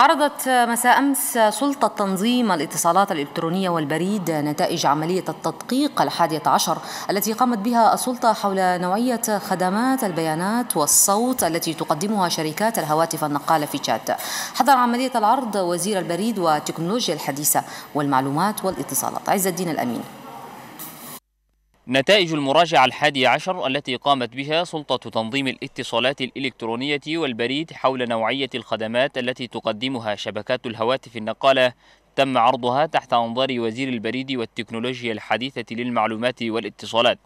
عرضت مساء أمس سلطة تنظيم الاتصالات الإلكترونية والبريد نتائج عملية التدقيق الحادية عشر التي قامت بها السلطة حول نوعية خدمات البيانات والصوت التي تقدمها شركات الهواتف النقالة في تشاد حضر عملية العرض وزير البريد والتكنولوجيا الحديثة والمعلومات والاتصالات عز الدين الأمين نتائج المراجعة الحادية عشر التي قامت بها سلطة تنظيم الاتصالات الإلكترونية والبريد حول نوعية الخدمات التي تقدمها شبكات الهواتف النقالة تم عرضها تحت أنظار وزير البريد والتكنولوجيا الحديثة للمعلومات والاتصالات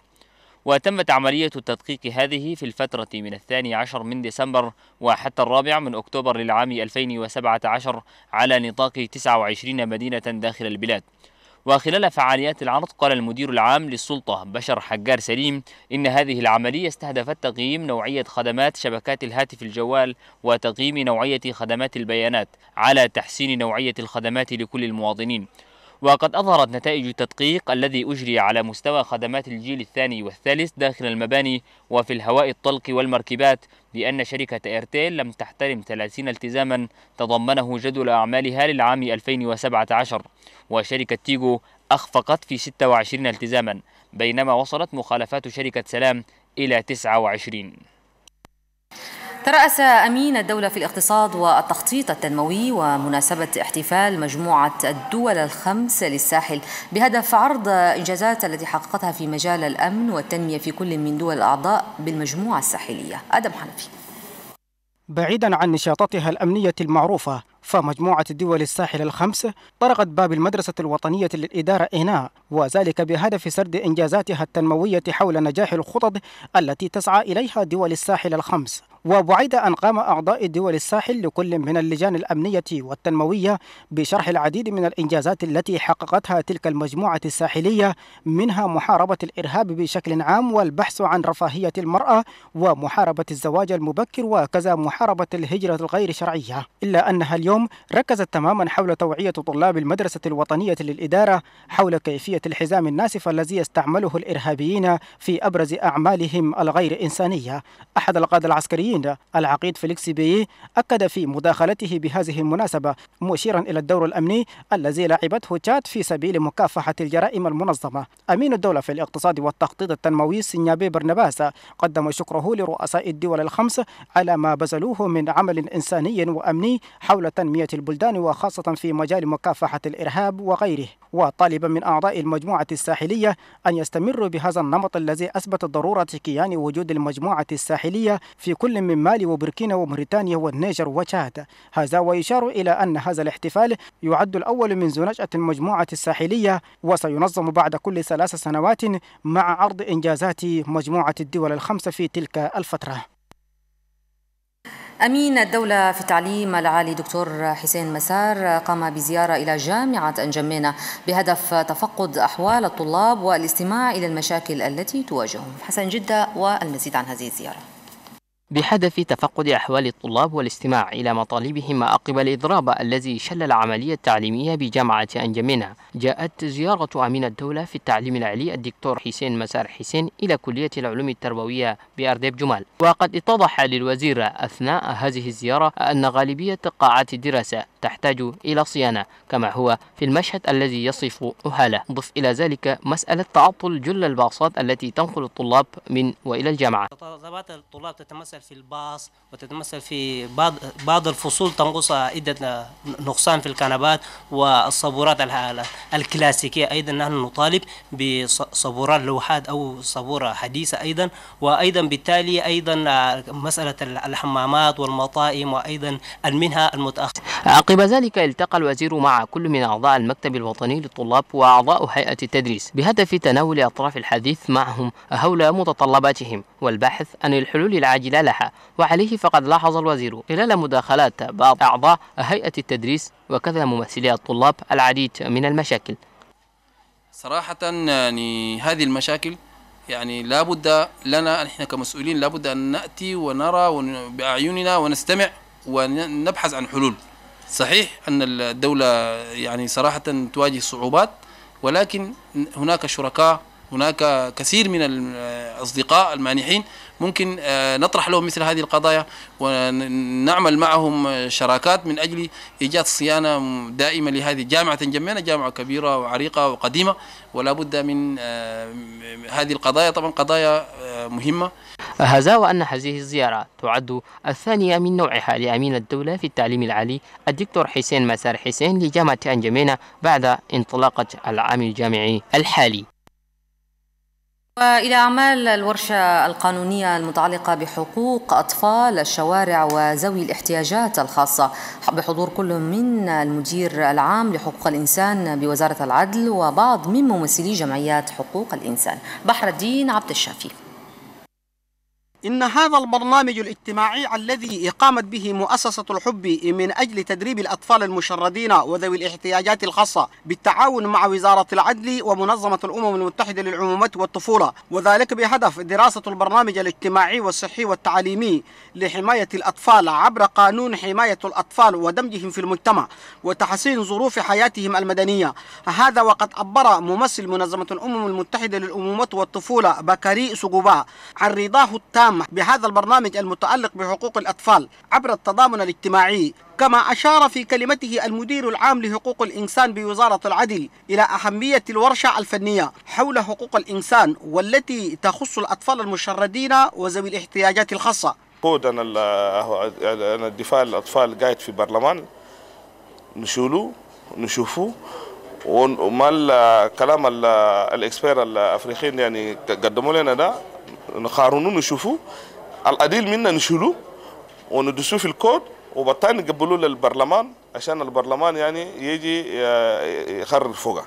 وتمت عملية التدقيق هذه في الفترة من الثاني عشر من ديسمبر وحتى الرابع من أكتوبر للعام 2017 على نطاق 29 مدينة داخل البلاد وخلال فعاليات العرض قال المدير العام للسلطة بشر حجار سليم إن هذه العملية استهدفت تقييم نوعية خدمات شبكات الهاتف الجوال وتقييم نوعية خدمات البيانات على تحسين نوعية الخدمات لكل المواطنين وقد أظهرت نتائج التدقيق الذي أجري على مستوى خدمات الجيل الثاني والثالث داخل المباني وفي الهواء الطلق والمركبات بأن شركة إيرتيل لم تحترم 30 التزاما تضمنه جدول أعمالها للعام 2017 وشركة تيغو أخفقت في 26 التزاما بينما وصلت مخالفات شركة سلام إلى 29 ترأس أمين الدولة في الاقتصاد والتخطيط التنموي ومناسبة احتفال مجموعة الدول الخمس للساحل بهدف عرض إنجازات التي حققتها في مجال الأمن والتنمية في كل من دول الأعضاء بالمجموعة الساحلية أدم حنفي بعيدا عن نشاطاتها الأمنية المعروفة فمجموعة الدول الساحل الخمس طرقت باب المدرسة الوطنية للإدارة إناء وذلك بهدف سرد إنجازاتها التنموية حول نجاح الخطط التي تسعى إليها دول الساحل الخمس وبعيد أن قام أعضاء دول الساحل لكل من اللجان الأمنية والتنموية بشرح العديد من الإنجازات التي حققتها تلك المجموعة الساحلية منها محاربة الإرهاب بشكل عام والبحث عن رفاهية المرأة ومحاربة الزواج المبكر وكذا محاربة الهجرة الغير شرعية إلا أنها اليوم ركزت تماما حول توعية طلاب المدرسة الوطنية للإدارة حول كيفية الحزام الناسف الذي يستعمله الإرهابيين في أبرز أعمالهم الغير إنسانية أحد القادة العسكريين الفلسطينيين العقيد فليكس بيي أكد في مداخلته بهذه المناسبة مشيرا إلى الدور الأمني الذي لعبته تشاد في سبيل مكافحة الجرائم المنظمة أمين الدولة في الاقتصاد والتخطيط التنموي سنيابي برنباس قدم شكره لرؤساء الدول الخمس على ما بذلوه من عمل إنساني وأمني حول تنمية البلدان وخاصة في مجال مكافحة الإرهاب وغيره وطالبا من أعضاء المجموعة الساحلية أن يستمروا بهذا النمط الذي أثبت ضرورة كيان وجود المجموعة الساحلية في كل من مالي وبوركينا وموريتانيا والنيجر وتشاد هذا ويشار إلى أن هذا الاحتفال يعد الأول منذ نشأة المجموعة الساحلية وسينظم بعد كل ثلاث سنوات مع عرض إنجازات مجموعة الدول الخمسة في تلك الفترة أمين الدولة في التعليم العالي دكتور حسين مسار قام بزيارة إلى جامعة أنجمينة بهدف تفقد أحوال الطلاب والاستماع إلى المشاكل التي تواجههم حسن جدة والمزيد عن هذه الزيارة بهدف تفقد أحوال الطلاب والاستماع إلى مطالبهم عقب الإضراب الذي شل العملية التعليمية بجامعة أنجمينا جاءت زيارة أمين الدولة في التعليم العلي الدكتور حسين مسار حسين إلى كلية العلوم التربوية بأرديب جمال وقد اتضح للوزير أثناء هذه الزيارة أن غالبية قاعات الدراسة تحتاج إلى صيانة كما هو في المشهد الذي يصف أهالة ضف إلى ذلك مسألة تعطل جل الباصات التي تنقل الطلاب من وإلى الجامعة طلبات الطلاب تتمثل في الباص وتتمثل في بعض, بعض الفصول تنقص عدة نقصان في الكنبات والصبورات الكلاسيكية أيضا نحن نطالب بصبورات لوحات أو صبورة حديثة أيضا وأيضا بالتالي أيضا مسألة الحمامات والمطاعم وأيضا المنها المتأخرة عقب طيب ذلك التقى الوزير مع كل من أعضاء المكتب الوطني للطلاب وأعضاء هيئة التدريس بهدف تناول أطراف الحديث معهم حول متطلباتهم والبحث عن الحلول العاجلة لها وعليه فقد لاحظ الوزير خلال مداخلات بعض أعضاء هيئة التدريس وكذا ممثلي الطلاب العديد من المشاكل صراحة يعني هذه المشاكل يعني لابد لنا نحن كمسؤولين لابد ان ناتي ونرى بأعيننا ونستمع ونبحث عن حلول صحيح أن الدولة يعني صراحة تواجه صعوبات ولكن هناك شركاء هناك كثير من الأصدقاء المانحين ممكن آه، نطرح لهم مثل هذه القضايا ونعمل معهم شراكات من أجل إيجاد صيانة دائمة لهذه جامعة جمينا جامعة كبيرة وعريقة وقديمة ولا بد من آه، هذه القضايا طبعا قضايا آه، مهمة هذا وأن هذه الزيارة تعد الثانية من نوعها لأمين الدولة في التعليم العالي الدكتور حسين مسار حسين لجامعة أنجمينة بعد انطلاقة العام الجامعي الحالي وإلى أعمال الورشة القانونية المتعلقة بحقوق أطفال الشوارع وزوي الاحتياجات الخاصة بحضور كل من المدير العام لحقوق الإنسان بوزارة العدل وبعض من ممثلي جمعيات حقوق الإنسان بحر الدين عبد الشافي إن هذا البرنامج الاجتماعي الذي قامت به مؤسسة الحب من أجل تدريب الأطفال المشردين وذوي الاحتياجات الخاصة بالتعاون مع وزارة العدل ومنظمة الأمم المتحدة للعمومات والطفولة وذلك بهدف دراسة البرنامج الاجتماعي والصحي والتعليمي لحماية الأطفال عبر قانون حماية الأطفال ودمجهم في المجتمع وتحسين ظروف حياتهم المدنية هذا وقد عبر ممثل منظمة الأمم المتحدة للعمومات والطفولة بكري سقوبا عن رضاه التام العامة بهذا البرنامج المتعلق بحقوق الأطفال عبر التضامن الاجتماعي كما أشار في كلمته المدير العام لحقوق الإنسان بوزارة العدل إلى أهمية الورشة الفنية حول حقوق الإنسان والتي تخص الأطفال المشردين وذوي الاحتياجات الخاصة قود أنا, الدفاع الأطفال قاعد في برلمان نشوله نشوفه وما الكلام الاكسبير الافريقيين يعني قدموا لنا ده نقارنوه نشوفوه القليل منا نشيلوه وندسوه في الكود وبالتالي نقبلوه للبرلمان عشان البرلمان يعني يجي آه، يقرر فوقه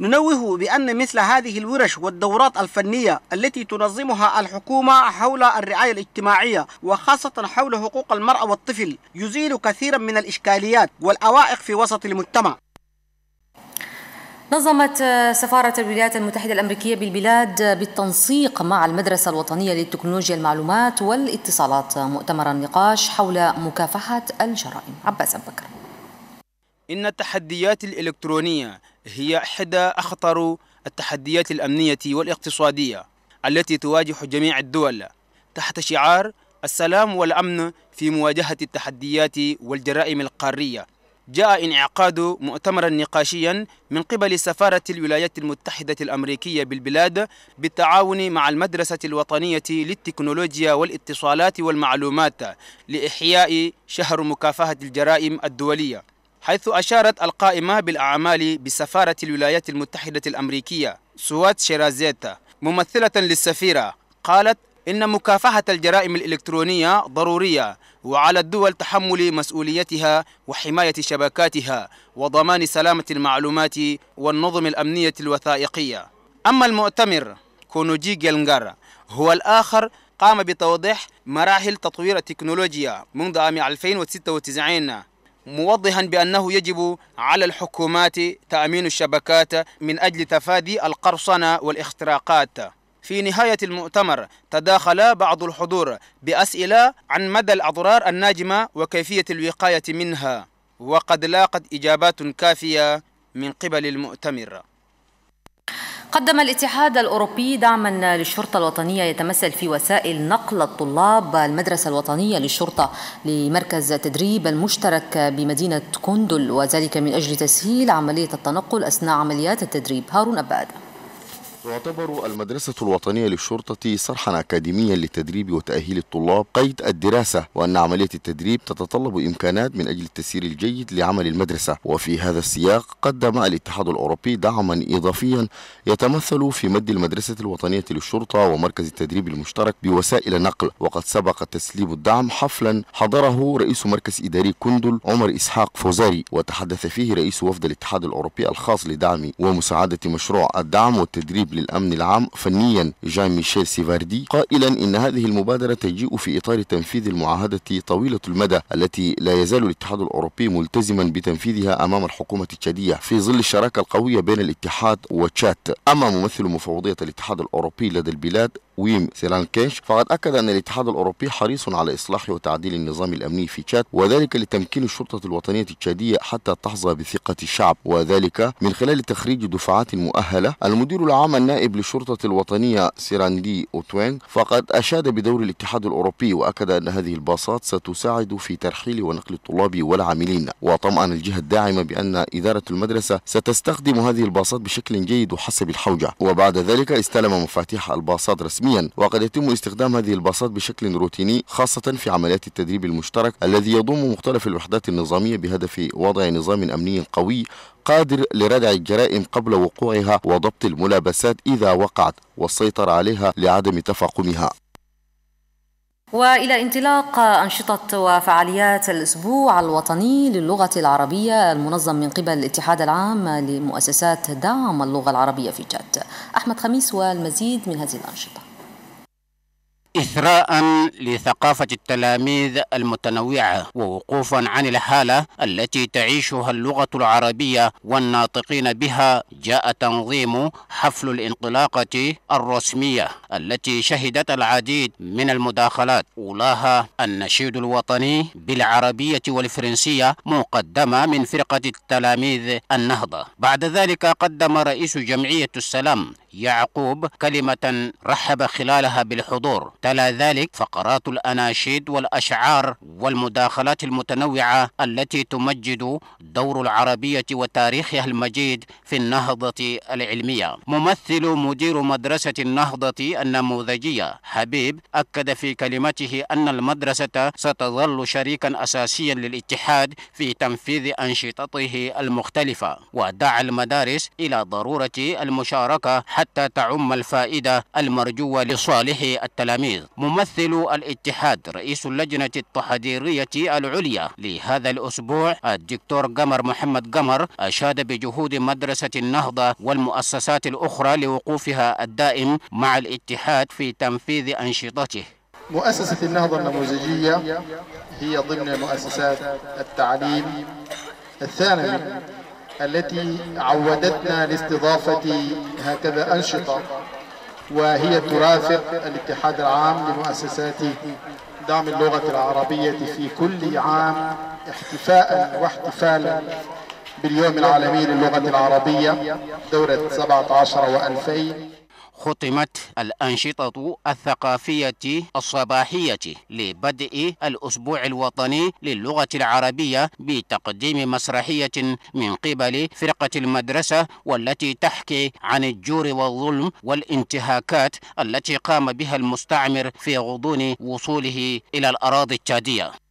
ننوه بأن مثل هذه الورش والدورات الفنية التي تنظمها الحكومة حول الرعاية الاجتماعية وخاصة حول حقوق المرأة والطفل يزيل كثيرا من الإشكاليات والأوائق في وسط المجتمع نظمت آه، سفارة الولايات المتحدة الأمريكية بالبلاد آه، بالتنسيق مع المدرسة الوطنية للتكنولوجيا المعلومات والاتصالات آه، مؤتمر النقاش حول مكافحة الجرائم عباس بكر إن التحديات الإلكترونية هي إحدى أخطر التحديات الأمنية والاقتصادية التي تواجه جميع الدول تحت شعار السلام والأمن في مواجهة التحديات والجرائم القارية جاء انعقاد مؤتمرا نقاشيا من قبل سفارة الولايات المتحدة الأمريكية بالبلاد بالتعاون مع المدرسة الوطنية للتكنولوجيا والاتصالات والمعلومات لإحياء شهر مكافحة الجرائم الدولية حيث أشارت القائمة بالأعمال بسفارة الولايات المتحدة الأمريكية سوات شيرازيتا ممثلة للسفيرة قالت إن مكافحة الجرائم الإلكترونية ضرورية وعلى الدول تحمل مسؤوليتها وحماية شبكاتها وضمان سلامة المعلومات والنظم الأمنية الوثائقية أما المؤتمر كونوجي جيلنغار هو الآخر قام بتوضيح مراحل تطوير التكنولوجيا منذ عام 2096 موضحا بأنه يجب على الحكومات تأمين الشبكات من أجل تفادي القرصنة والاختراقات في نهاية المؤتمر تداخل بعض الحضور بأسئلة عن مدى الأضرار الناجمة وكيفية الوقاية منها وقد لاقت إجابات كافية من قبل المؤتمر قدم الاتحاد الأوروبي دعما للشرطة الوطنية يتمثل في وسائل نقل الطلاب المدرسة الوطنية للشرطة لمركز تدريب المشترك بمدينة كوندل وذلك من أجل تسهيل عملية التنقل أثناء عمليات التدريب هارون أباد تعتبر المدرسة الوطنية للشرطة صرحا أكاديميا لتدريب وتأهيل الطلاب قيد الدراسة وأن عملية التدريب تتطلب إمكانات من أجل التسيير الجيد لعمل المدرسة وفي هذا السياق قدم الاتحاد الأوروبي دعما إضافيا يتمثل في مد المدرسة الوطنية للشرطة ومركز التدريب المشترك بوسائل نقل وقد سبق تسليم الدعم حفلا حضره رئيس مركز إداري كندل عمر إسحاق فوزاري وتحدث فيه رئيس وفد الاتحاد الأوروبي الخاص لدعم ومساعدة مشروع الدعم والتدريب للأمن العام فنيا جان ميشيل سيفاردي قائلا إن هذه المبادرة تجيء في إطار تنفيذ المعاهدة طويلة المدى التي لا يزال الاتحاد الأوروبي ملتزما بتنفيذها أمام الحكومة التشادية في ظل الشراكة القوية بين الاتحاد وتشات أما ممثل مفوضية الاتحاد الأوروبي لدى البلاد سيلانكيش فقد أكد أن الاتحاد الأوروبي حريص على إصلاح وتعديل النظام الأمني في تشاد وذلك لتمكين الشرطة الوطنية التشادية حتى تحظى بثقة الشعب وذلك من خلال تخريج دفعات مؤهلة المدير العام النائب للشرطة الوطنية سيراندي أوتوين فقد أشاد بدور الاتحاد الأوروبي وأكد أن هذه الباصات ستساعد في ترحيل ونقل الطلاب والعاملين وطمأن الجهة الداعمة بأن إدارة المدرسة ستستخدم هذه الباصات بشكل جيد وحسب الحوجة وبعد ذلك استلم مفاتيح الباصات رسميا يوميا وقد يتم استخدام هذه الباصات بشكل روتيني خاصة في عمليات التدريب المشترك الذي يضم مختلف الوحدات النظامية بهدف وضع نظام أمني قوي قادر لردع الجرائم قبل وقوعها وضبط الملابسات إذا وقعت والسيطرة عليها لعدم تفاقمها وإلى انطلاق أنشطة وفعاليات الأسبوع الوطني للغة العربية المنظم من قبل الاتحاد العام لمؤسسات دعم اللغة العربية في جد أحمد خميس والمزيد من هذه الأنشطة إثراء لثقافة التلاميذ المتنوعة ووقوفا عن الحالة التي تعيشها اللغة العربية والناطقين بها جاء تنظيم حفل الانطلاقة الرسمية التي شهدت العديد من المداخلات أولاها النشيد الوطني بالعربية والفرنسية مقدمة من فرقة التلاميذ النهضة بعد ذلك قدم رئيس جمعية السلام يعقوب كلمة رحب خلالها بالحضور تلا ذلك فقرات الأناشيد والأشعار والمداخلات المتنوعة التي تمجد دور العربية وتاريخها المجيد في النهضة العلمية ممثل مدير مدرسة النهضة النموذجية حبيب أكد في كلمته أن المدرسة ستظل شريكا أساسيا للاتحاد في تنفيذ أنشطته المختلفة ودعا المدارس إلى ضرورة المشاركة حتى تعم الفائدة المرجوة لصالح التلاميذ ممثل الاتحاد رئيس اللجنة التحضيرية العليا لهذا الأسبوع الدكتور قمر محمد قمر أشاد بجهود مدرسة النهضة والمؤسسات الأخرى لوقوفها الدائم مع الاتحاد في تنفيذ أنشطته مؤسسة النهضة النموذجية هي ضمن مؤسسات التعليم الثانوي التي عودتنا لاستضافة هكذا أنشطة وهي ترافق الاتحاد العام لمؤسسات دعم اللغة العربية في كل عام احتفاء واحتفالا باليوم العالمي للغة العربية دورة 17 و2000 ختمت الأنشطة الثقافية الصباحية لبدء الأسبوع الوطني للغة العربية بتقديم مسرحية من قبل فرقة المدرسة والتي تحكي عن الجور والظلم والانتهاكات التي قام بها المستعمر في غضون وصوله إلى الأراضي التادية